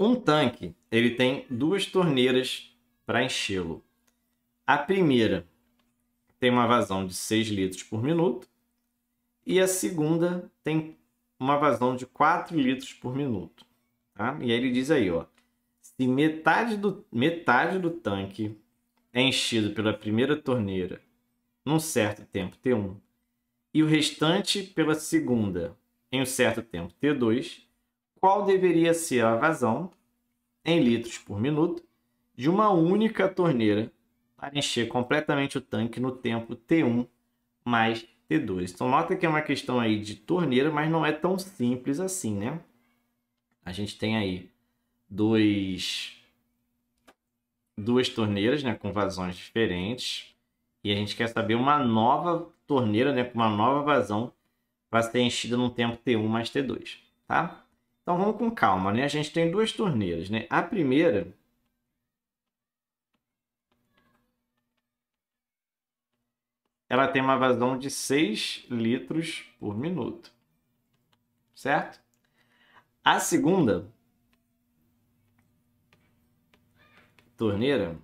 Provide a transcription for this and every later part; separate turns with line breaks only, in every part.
Um tanque, ele tem duas torneiras para enchê-lo. A primeira tem uma vazão de 6 litros por minuto e a segunda tem uma vazão de 4 litros por minuto. Tá? E aí ele diz aí, ó, se metade do, metade do tanque é enchido pela primeira torneira num certo tempo T1 e o restante pela segunda em um certo tempo T2, qual deveria ser a vazão em litros por minuto de uma única torneira para encher completamente o tanque no tempo T1 mais T2. Então nota que é uma questão aí de torneira, mas não é tão simples assim, né? A gente tem aí dois duas torneiras, né, com vazões diferentes, e a gente quer saber uma nova torneira, né, com uma nova vazão para ser enchida no tempo T1 mais T2, tá? Então vamos com calma, né? A gente tem duas torneiras, né? A primeira ela tem uma vazão de 6 litros por minuto. Certo? A segunda torneira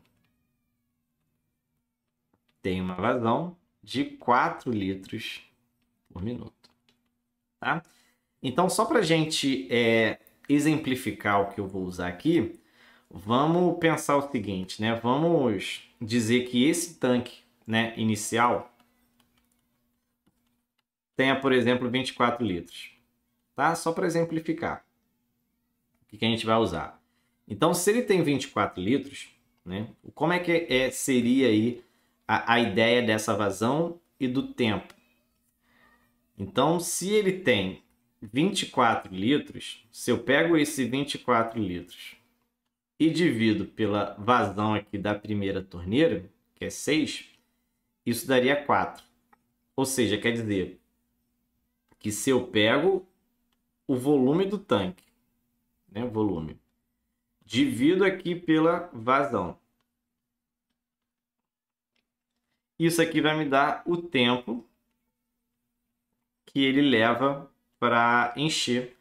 tem uma vazão de 4 litros por minuto. Tá? Então, só para a gente é, exemplificar o que eu vou usar aqui, vamos pensar o seguinte, né? Vamos dizer que esse tanque né, inicial tenha, por exemplo, 24 litros. Tá? Só para exemplificar o que a gente vai usar. Então, se ele tem 24 litros, né, como é que é, é, seria aí a, a ideia dessa vazão e do tempo? Então, se ele tem 24 litros, se eu pego esse 24 litros e divido pela vazão aqui da primeira torneira, que é 6, isso daria 4. Ou seja, quer dizer que se eu pego o volume do tanque, né, volume, divido aqui pela vazão. Isso aqui vai me dar o tempo que ele leva para encher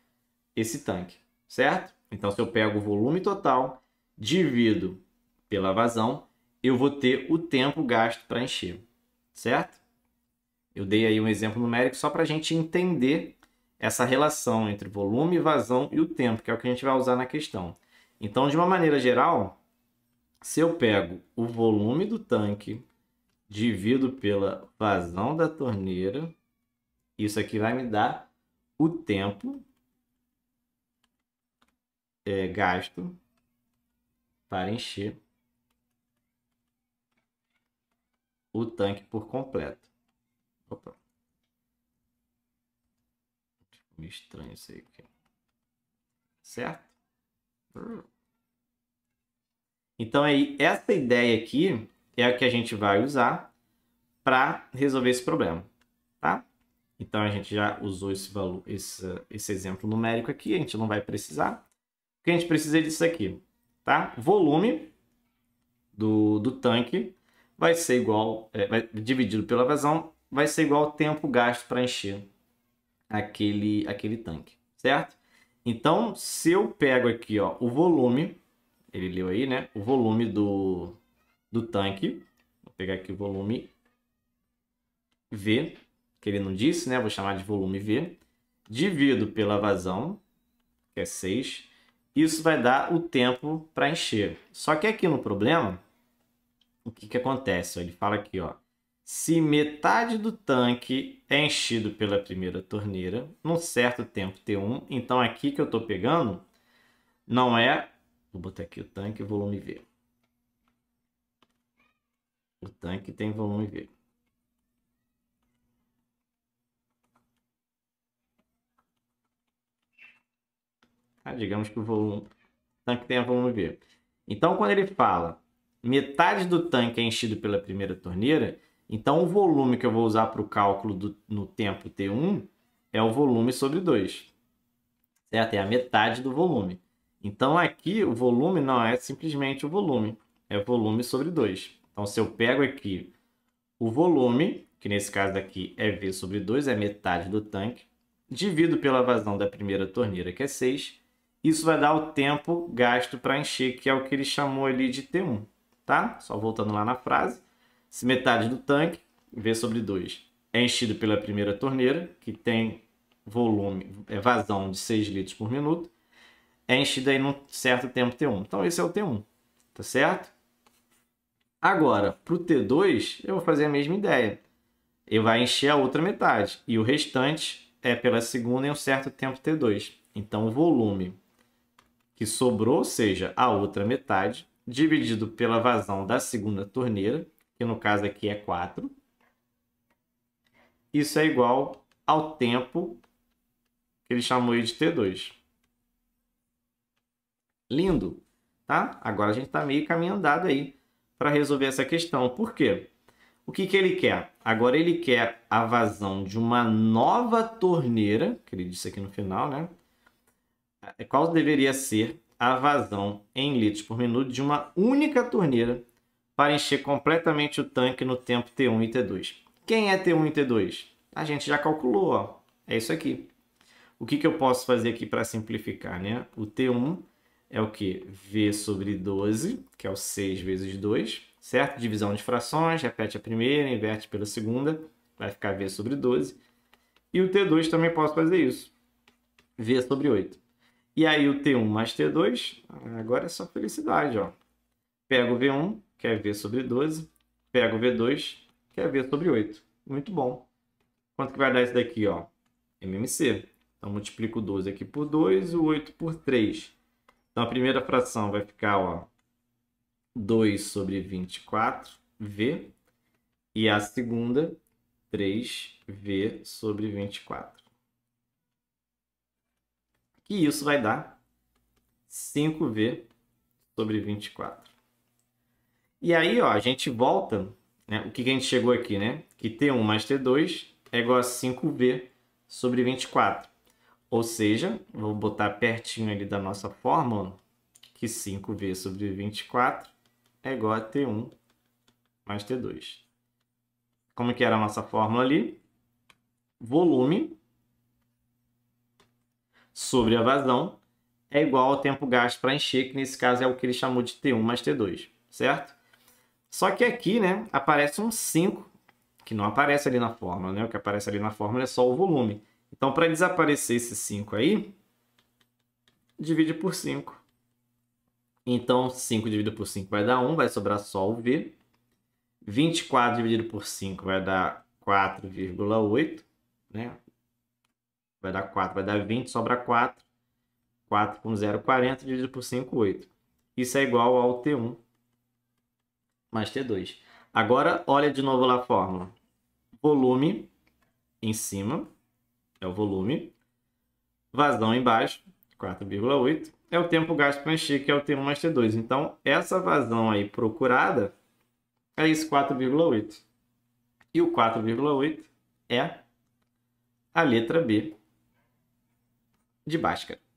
esse tanque, certo? Então, se eu pego o volume total, divido pela vazão, eu vou ter o tempo gasto para encher, certo? Eu dei aí um exemplo numérico só para a gente entender essa relação entre volume, vazão e o tempo, que é o que a gente vai usar na questão. Então, de uma maneira geral, se eu pego o volume do tanque, divido pela vazão da torneira, isso aqui vai me dar o tempo é, gasto para encher o tanque por completo. Opa. Ficou meio estranho isso aí. Aqui. Certo? Hum. Então, aí, essa ideia aqui é a que a gente vai usar para resolver esse problema. Então a gente já usou esse, valor, esse, esse exemplo numérico aqui, a gente não vai precisar. O que a gente precisa é disso aqui, tá? Volume do, do tanque vai ser igual, é, vai, dividido pela vazão, vai ser igual ao tempo gasto para encher aquele, aquele tanque, certo? Então, se eu pego aqui ó, o volume, ele leu aí, né? O volume do, do tanque, vou pegar aqui o volume V, que ele não disse, né? Vou chamar de volume V. Divido pela vazão, que é 6. Isso vai dar o tempo para encher. Só que aqui no problema, o que, que acontece? Ele fala aqui, ó. Se metade do tanque é enchido pela primeira torneira, num certo tempo T1, então aqui que eu estou pegando não é... Vou botar aqui o tanque volume V. O tanque tem volume V. Né? digamos que o volume, o tanque tenha volume V. Então, quando ele fala metade do tanque é enchido pela primeira torneira, então o volume que eu vou usar para o cálculo do, no tempo T1 é o volume sobre 2, certo? É a metade do volume. Então, aqui, o volume não é simplesmente o volume, é o volume sobre 2. Então, se eu pego aqui o volume, que nesse caso aqui é V sobre 2, é metade do tanque, divido pela vazão da primeira torneira, que é 6, isso vai dar o tempo gasto para encher, que é o que ele chamou ali de T1, tá? Só voltando lá na frase. Se metade do tanque, V sobre 2, é enchido pela primeira torneira, que tem volume, é vazão de 6 litros por minuto, é enchido aí num certo tempo T1. Então esse é o T1, tá certo? Agora, para o T2, eu vou fazer a mesma ideia. Ele vai encher a outra metade e o restante é pela segunda em um certo tempo T2. Então o volume que sobrou, ou seja, a outra metade, dividido pela vazão da segunda torneira, que no caso aqui é 4. Isso é igual ao tempo que ele chamou de T2. Lindo, tá? Agora a gente está meio caminho andado aí para resolver essa questão. Por quê? O que, que ele quer? Agora ele quer a vazão de uma nova torneira, que ele disse aqui no final, né? É qual deveria ser a vazão em litros por minuto de uma única torneira para encher completamente o tanque no tempo T1 e T2. Quem é T1 e T2? A gente já calculou, ó. é isso aqui. O que, que eu posso fazer aqui para simplificar? Né? O T1 é o que? V sobre 12, que é o 6 vezes 2, certo? Divisão de frações, repete a primeira, inverte pela segunda, vai ficar V sobre 12. E o T2 também posso fazer isso, V sobre 8. E aí o T1 mais T2, agora é só felicidade, ó. Pego o V1, que é V sobre 12. Pego o V2, que é V sobre 8. Muito bom. Quanto que vai dar isso daqui, ó? MMC. Então, multiplico o 12 aqui por 2 e o 8 por 3. Então, a primeira fração vai ficar, ó, 2 sobre 24, V. E a segunda, 3V sobre 24 que isso vai dar 5V sobre 24. E aí, ó, a gente volta, né? O que, que a gente chegou aqui, né? Que T1 mais T2 é igual a 5V sobre 24. Ou seja, vou botar pertinho ali da nossa fórmula, que 5V sobre 24 é igual a T1 mais T2. Como que era a nossa fórmula ali? Volume sobre a vazão é igual ao tempo gasto para encher, que nesse caso é o que ele chamou de T1 mais T2, certo? Só que aqui, né, aparece um 5, que não aparece ali na fórmula, né? O que aparece ali na fórmula é só o volume. Então, para desaparecer esse 5 aí, divide por 5. Então, 5 dividido por 5 vai dar 1, vai sobrar só o V. 24 dividido por 5 vai dar 4,8, né? Vai dar 4, vai dar 20, sobra 4. 4 com 0, 40, dividido por 5, 8. Isso é igual ao T1 mais T2. Agora, olha de novo lá a fórmula. Volume em cima é o volume. Vazão embaixo, 4,8. É o tempo gasto para encher, que é o T1 mais T2. Então, essa vazão aí procurada é esse 4,8. E o 4,8 é a letra B de Bhaskara.